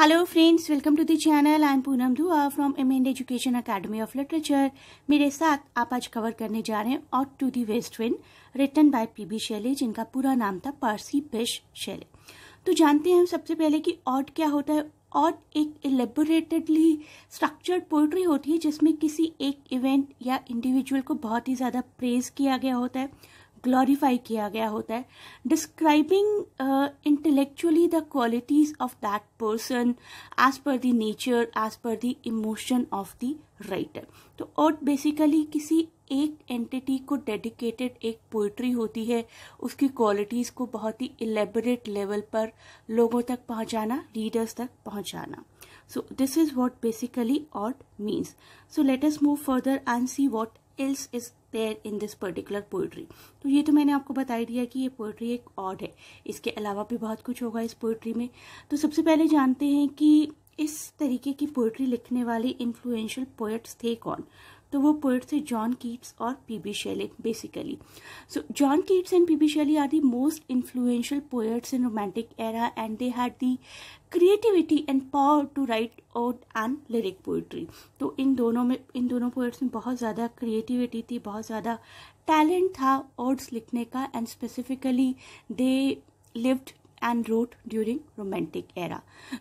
Hello friends welcome to the channel I am Poonam Dhua from M and education academy of literature मेरे साथ आप आज cover करने जा रहे हैं ode to the west wind written by P B Shelley जिनका पूरा नाम था पारसी बिश शैले तो जानते हैं हम सबसे पहले कि ऑट क्या होता है ऑट एक एलेबोरेटेडली स्ट्रक्चर्ड पोइट्री होती है जिसमें किसी एक इवेंट या इंडिविजुअल को बहुत ही ज़्यादा प्रेज किया गया होता है ग्लोरीफाई किया गया होता है describing intellectually the qualities of that person as per the nature as per the emotion of the writer तो और बेसिकली किसी एक एंटिटी को डेडिकेटेड एक पोइट्री होती है उसकी क्वालिटीज़ को बहुत ही इलेबरेट लेवल पर लोगों तक पहुंचाना रीडर्स तक पहुंचाना so this is what basically ode means so let's move further and see what what is सकते इन दिस पर्टिकुलर पोइट्री तो ये तो मैंने आपको बता ही दिया कि ये पोइट्री एक ऑड है इसके अलावा भी बहुत कुछ होगा इस पोइट्री में तो सबसे पहले जानते हैं कि इस तरीके की पोइट्री लिखने वाले इन्फ्लुएंशियल पोएट्स थे कौन तो वो पोइट थे जॉन कीट्स और P B Shelley basically so John Keats and P B Shelley are the most influential poets in romantic era and they had the creativity and power to write ode and lyric poetry तो इन दोनों में इन दोनों poets में बहुत ज़्यादा creativity थी बहुत ज़्यादा टैलेंट था ओड्स लिखने का and specifically they lived and wrote during romantic era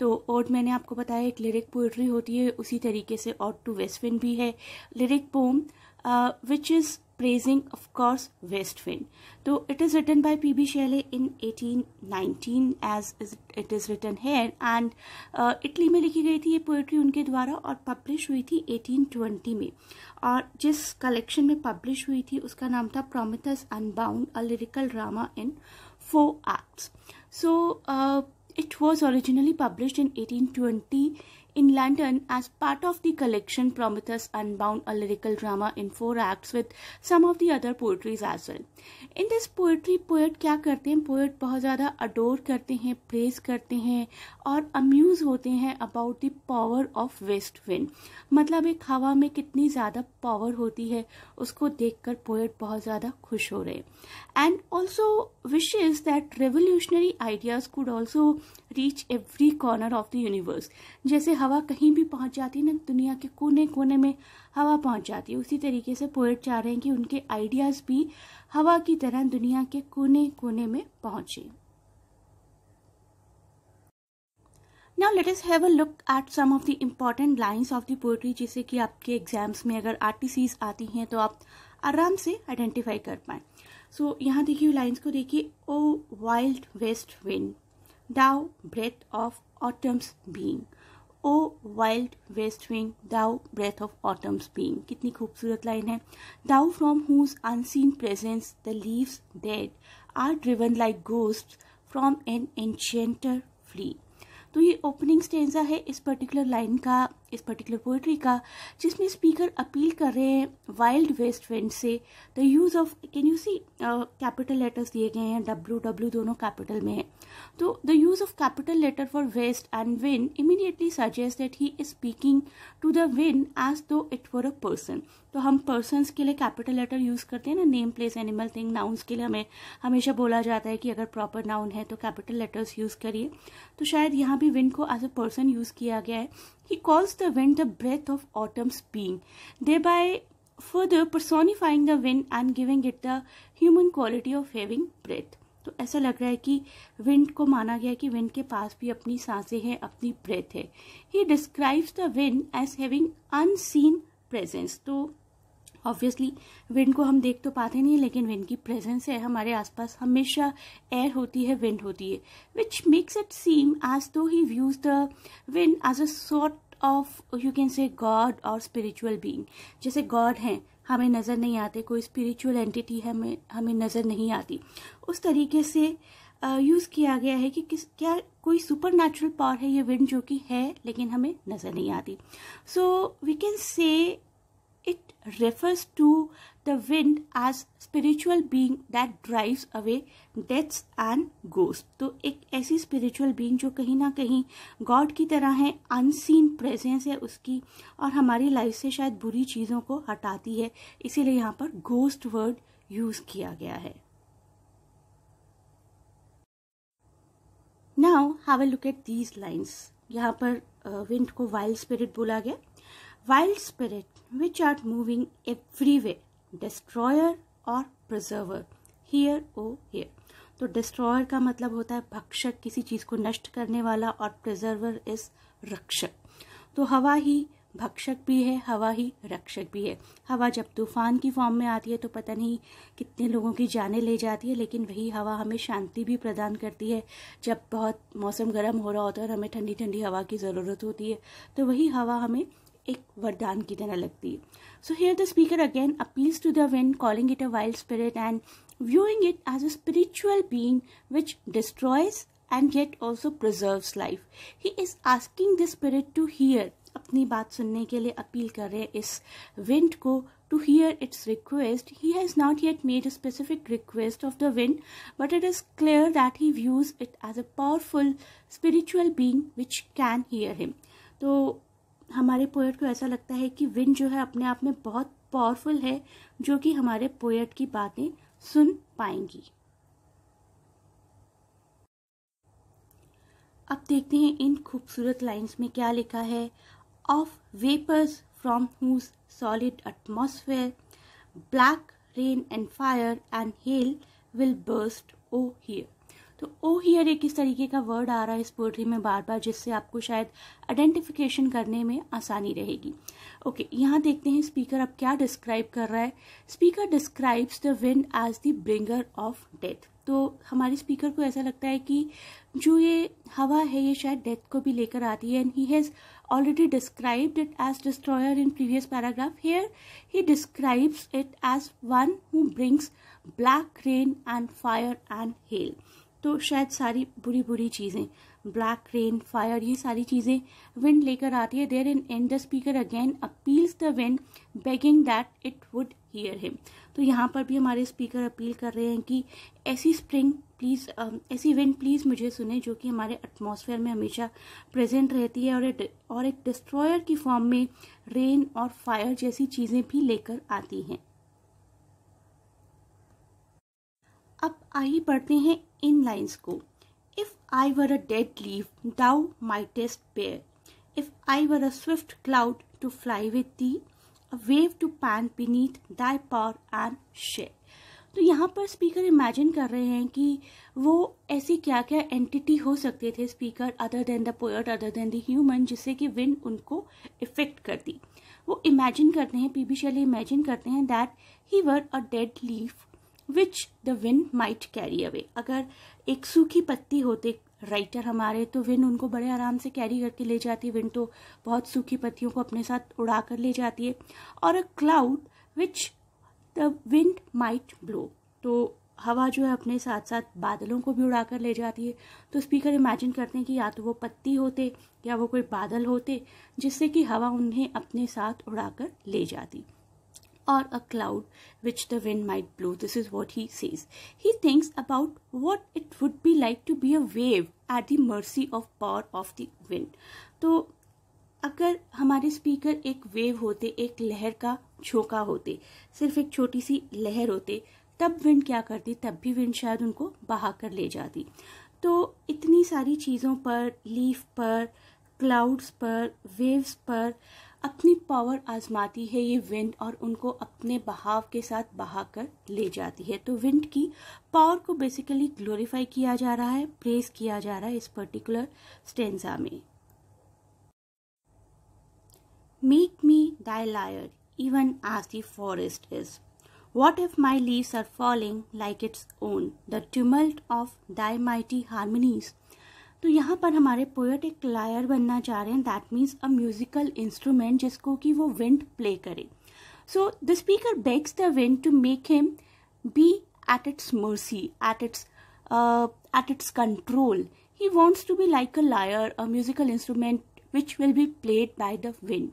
तो ओड मैंने आपको बताया एक लिरिक पोइट्री होती है उसी तरीके से ओड टू वेस्टविन भी है lyric poem which is praising, of course, West Wind. Though it is written by P.B. Shelley in 1819 as it is written here and uh, Italy में लिखी गई थी ये पोइट्री उनके द्वारा और पब्लिश हुई थी 1820 में और जिस कलेक्शन में पब्लिश हुई थी उसका नाम था Prometheus unbound a lyrical drama in four acts so it was originally publish in 1820 in London as part of the collection Prometheus Unbound, a lyrical drama in four acts with some of the other poetries as well. In this poetry, poet kya karte hain poet bahut zyada adore karte hain praise karte hain aur amuse hote hain about the power of west wind. matlab ek hawa mein kitni zyada power hoti hai usko dekhkar poet bahut zyada khush ho rahe And also wishes that revolutionary ideas could also reach every corner of the universe. jaise हवा कहीं भी पहुंच जाती है ना दुनिया के कोने कोने में हवा पहुंच जाती है उसी तरीके से पोएट चाह रहे हैं कि उनके आइडियाज़ भी हवा की तरह दुनिया के कोने कोने में पहुंचे now let us have a look at some of the important lines of the poetry जिसे कि आपके एग्जाम्स में अगर आर आती हैं तो आप आराम से आइडेंटिफाई कर पाएं सो so, यहाँ देखिए लाइन्स को देखिए O wild west wind thou breath of autumn's being O wild west wing thou breath of autumn's being कितनी खूबसूरत लाइन है thou from whose unseen presence the leaves dead are driven like ghost from an enchanter flee तो ये opening stanza है इस particular line का इस particular poetry का जिसमें स्पीकर अपील कर रहे हैं वाइल्ड वेस्ट विंड से the use of can you see capital letters दिए गए हैं डब्ल्यू डब्ल्यू दोनों कैपिटल में है तो the use of capital letter for west and wind immediately suggest that he is speaking to the wind as though it for a person तो हम persons के लिए कैपिटल लेटर यूज़ करते हैं ना name place animal thing nouns के लिए हमें हमेशा बोला जाता है कि अगर प्रॉपर नाउन है तो कैपिटल लेटर्स यूज़ करिए तो शायद यहाँ भी विन को एज अ पर्सन यूज़ किया गया है He calls the wind the breath of autumn's being, thereby further personifying the wind and giving it the human quality of having breath. तो ऐसा लग रहा है कि विंड को माना गया कि विंड के पास भी अपनी सांसें हैं अपनी ब्रेथ है he describes the wind as having unseen presence तो ऑब्वियसली विंड को हम देख तो पाते नहीं लेकिन विंड की प्रेजेंस है हमारे आसपास हमेशा एयर होती है विंड होती है which makes it seem as though he views the wind as a sort of you can say god और स्पिरिचुअल बींग जैसे गॉड हैं हमें नज़र नहीं आते कोई स्पिरिचुअल एंटिटी हमें हमें नज़र नहीं आती उस तरीके से यूज़ किया गया है कि किस क्या कोई सुपर नेचुरल पावर है ये विंड जो कि है लेकिन हमें नज़र नहीं आती so we can say It refers to the wind as spiritual being that drives away deaths and ghost तो एक ऐसी स्पिरिचुअल बींग जो कहीं ना कहीं गॉड की तरह है अनसीन प्रेजेंस है उसकी और हमारी लाइफ से शायद बुरी चीज़ों को हटाती है इसीलिए यहाँ पर गोस्ट वर्ड यूज़ किया गया है now have a look at these lines यहाँ पर विंड uh, को वाइल्ड स्पिरिट बोला गया wild spirit which are moving everywhere destroyer और preserver here O oh, here तो डिस्ट्रॉयर का मतलब होता है भक्षक किसी चीज़ को नष्ट करने वाला और प्रिजर्वर इज रक्षक तो हवा ही भक्षक भी है हवा ही रक्षक भी है हवा जब तूफान की फॉर्म में आती है तो पता नहीं कितने लोगों की जाने ले जाती है लेकिन वही हवा हमें शांति भी प्रदान करती है जब बहुत मौसम गर्म हो रहा होता है और हमें ठंडी ठंडी हवा की ज़रूरत होती है तो वही हवा हमें एक वरदान की तरह लगती है so here the speaker again appeals to the wind calling it a wild spirit and viewing it as a spiritual being which destroys and yet also preserve life he is asking the spirit to hear अपनी बात सुनने के लिए appeal कर रहे हैं इस wind को to hear its request he has not yet made a specific request of the wind but it is clear that he views it as a powerful spiritual being which can hear him तो हमारे poet को ऐसा लगता है कि wind जो है अपने आप में बहुत पावरफुल है जो कि हमारे पोएट की बातें सुन पाएंगी अब देखते हैं इन खूबसूरत लाइंस में क्या लिखा है of vapours from whose solid atmosphere black rain and fire and hail will burst O hear तो ओ हियर एक इस तरीके का वर्ड आ रहा है इस पोइट्री में बार बार जिससे आपको शायद आइडेंटिफिकेशन करने में आसानी रहेगी ओके okay, यहाँ देखते हैं स्पीकर अब क्या डिस्क्राइब कर रहा है speaker describes the wind as the bringer of death तो हमारे स्पीकर को ऐसा लगता है कि जो ये हवा है ये शायद डेथ को भी लेकर आती है and he has already describe it as destroyer in previous paragraph here he describes it as one who brings black rain and fire and hail तो शायद सारी बुरी बुरी चीज़ें ब्लैक रेन फायर ये सारी चीज़ें विंड लेकर आती है there in and the speaker again appeals the wind begging that it would hear him तो यहाँ पर भी हमारे स्पीकर अपील कर रहे हैं कि ऐसी स्प्रिंग प्लीज़ um, ऐसी विंड प्लीज़ मुझे सुने जो कि हमारे एटमॉस्फेयर में हमेशा प्रेजेंट रहती है और एक और एक डिस्ट्रॉयर की फॉर्म में रेन और फायर जैसी चीज़ें भी लेकर आती हैं अब आइए बढ़ते हैं इन लाइन्स को if I were a dead leaf thou mightest bear if I were a swift cloud to fly with thee a wave to pant beneath thy power and share तो यहाँ पर स्पीकर इमेजिन कर रहे हैं कि वो ऐसी क्या क्या एंटिटी हो सकते थे speaker other than the poet other than the human जिससे कि विंड उनको इफेक्ट करती वो इमेजिन करते हैं पीबी शैली इमेजिन करते हैं that he were a dead leaf which the wind might carry away अगर एक सूखी पत्ती होते राइटर हमारे तो विन उनको बड़े आराम से कैरी करके ले जाती है विन तो बहुत सूखी पत्तियों को अपने साथ उड़ा कर ले जाती है और a cloud which the wind might blow तो हवा जो है अपने साथ साथ बादलों को भी उड़ा कर ले जाती है तो स्पीकर इमेजिन करते हैं कि या तो वो पत्ती होते या वो कोई बादल होते जिससे कि हवा उन्हें अपने साथ उड़ा कर ले जाती or a cloud which the wind might blow. This is what he says. He thinks about what it would be like to be a wave at the mercy of power of the wind. to अगर हमारे speaker एक wave होते एक लहर का झोंका होते सिर्फ एक छोटी सी लहर होते तब विंड क्या करती तब भी विंड शायद उनको बहा कर ले जाती तो इतनी सारी चीज़ों पर लीफ पर क्लाउड्स पर वेव्स पर अपनी पावर आजमाती है ये विंड और उनको अपने बहाव के साथ बहाकर ले जाती है तो विंड की पावर को बेसिकली ग्लोरीफाई किया जा रहा है प्रेस किया जा रहा है इस पर्टिकुलर स्टेंजा में make me thy lyre even as the forest is what if my leaves are falling like its own the tumult of thy mighty harmonies तो यहाँ पर हमारे पोएट एक लायर बनना चाह रहे हैं that means a musical instrument जिसको कि वो विंड प्ले करे so the speaker begs the wind to make him be at its mercy at its at its control he wants to be like a lyre a musical instrument which will be played by the wind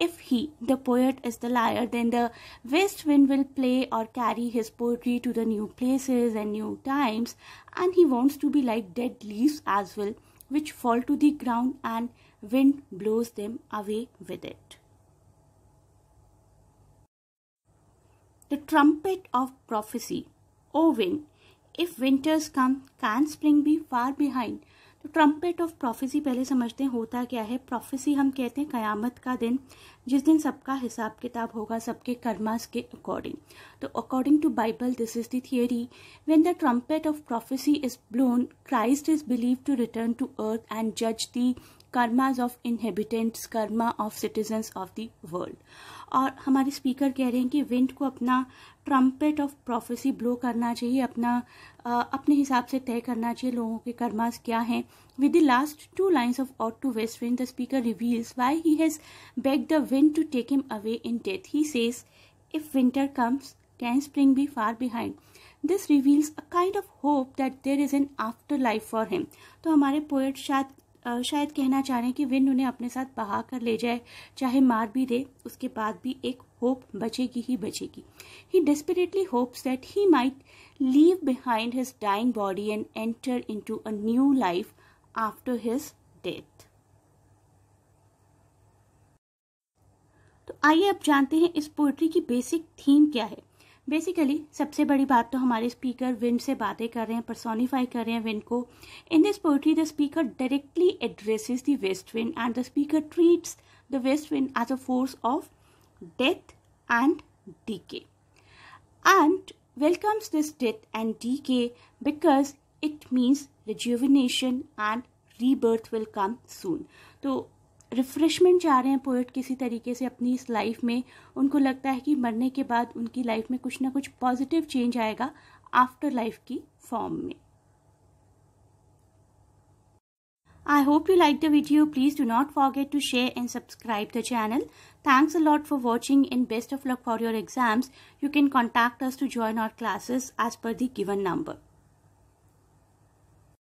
If he, the poet, is the lyre, then the west wind will play or carry his poetry to the new places and new times, and he wants to be like dead leaves as well, which fall to the ground and wind blows them away with it. The trumpet of prophecy. O wind, if winters come, can spring be far behind? Trumpet of prophecy पहले समझते हैं होता क्या है prophecy हम कहते हैं क़यामत का दिन जिस दिन सबका हिसाब किताब होगा सबके कर्मास के अकॉर्डिंग तो according to Bible this is the when when the trumpet of prophecy is blown Christ is believe to return to earth and जज the karmas of inhabitants karma of citizens of the world और हमारे speaker कह रहे हैं कि wind को अपना trumpet of prophecy blow करना चाहिए अपना आ, अपने हिसाब से तय करना चाहिए लोगों के कर्मास क्या हैं with the last two lines of ode to west wind the speaker reveals why he has beg the wind to take him away in death he says if winter comes can spring be far behind this reveals a kind of hope that there is an after life for him तो हमारे poet शायद शायद कहना चाह रहे हैं कि win उन्हें अपने साथ बहा कर ले जाए चाहे मार भी दे उसके बाद भी एक होप बचेगी ही बचेगी he desperately hopes that he might leave behind his dying body and enter in to a new life after his death तो आइए अब जानते हैं इस पोइट्री की बेसिक थीम क्या है बेसिकली सबसे बड़ी बात तो हमारे स्पीकर विंड से बातें कर रहे हैं परसोनीफाई कर रहे हैं विंड को in this poetry the speaker directly addresses the west wind and the speaker treats the west wind as a force of death and decay and welcomes this death and decay because it means rejuvenation and rebirth will come soon तो refreshment चाह रहे हैं poet किसी तरीके से अपनी इस life में उनको लगता है कि मरने के बाद उनकी लाइफ में कुछ ना कुछ पॉजिटिव चेंज आएगा आफ्टर लाइफ की फॉर्म में I hope you like the video please do not forget to share and subscribe the channel thanks a lot for watching in best of luck for your exams you can contact us to join our classes as per given number